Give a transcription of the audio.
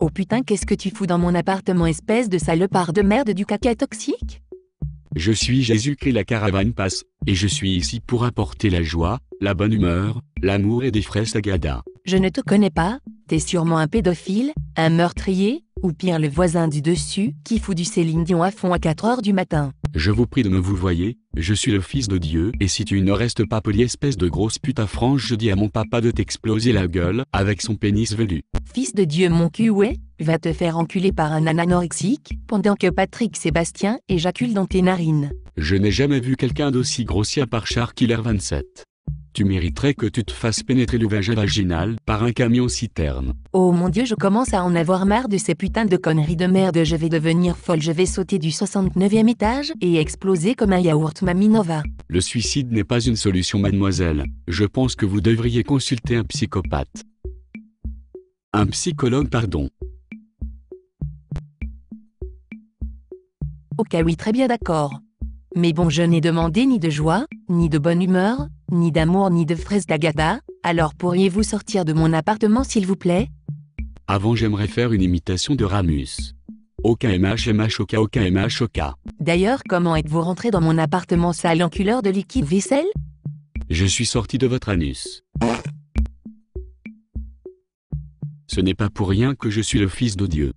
Oh putain, qu'est-ce que tu fous dans mon appartement, espèce de salopard de merde du caca toxique Je suis Jésus-Christ, la caravane passe, et je suis ici pour apporter la joie, la bonne humeur, l'amour et des à Gada. Je ne te connais pas, t'es sûrement un pédophile, un meurtrier, ou pire le voisin du dessus qui fout du Céline Dion à fond à 4 heures du matin. Je vous prie de me vous voyez, je suis le fils de Dieu, et si tu ne restes pas poli espèce de grosse pute à frange je dis à mon papa de t'exploser la gueule, avec son pénis velu. Fils de Dieu mon cul ouais, va te faire enculer par un anorexique, pendant que Patrick Sébastien éjacule dans tes narines. Je n'ai jamais vu quelqu'un d'aussi grossier par char Killer 27 tu mériterais que tu te fasses pénétrer le vagin vaginal par un camion-citerne. Oh mon dieu, je commence à en avoir marre de ces putains de conneries de merde, je vais devenir folle, je vais sauter du 69e étage et exploser comme un yaourt maminova. Le suicide n'est pas une solution mademoiselle, je pense que vous devriez consulter un psychopathe. Un psychologue, pardon. Ok, oui, très bien d'accord. Mais bon, je n'ai demandé ni de joie, ni de bonne humeur, ni d'amour, ni de fraise d'Agatha, alors pourriez-vous sortir de mon appartement s'il vous plaît Avant j'aimerais faire une imitation de Ramus. Aucun MH, MH, aucun, aucun D'ailleurs, comment êtes-vous rentré dans mon appartement sale enculeur de liquide vaisselle Je suis sorti de votre anus. Ce n'est pas pour rien que je suis le fils de Dieu.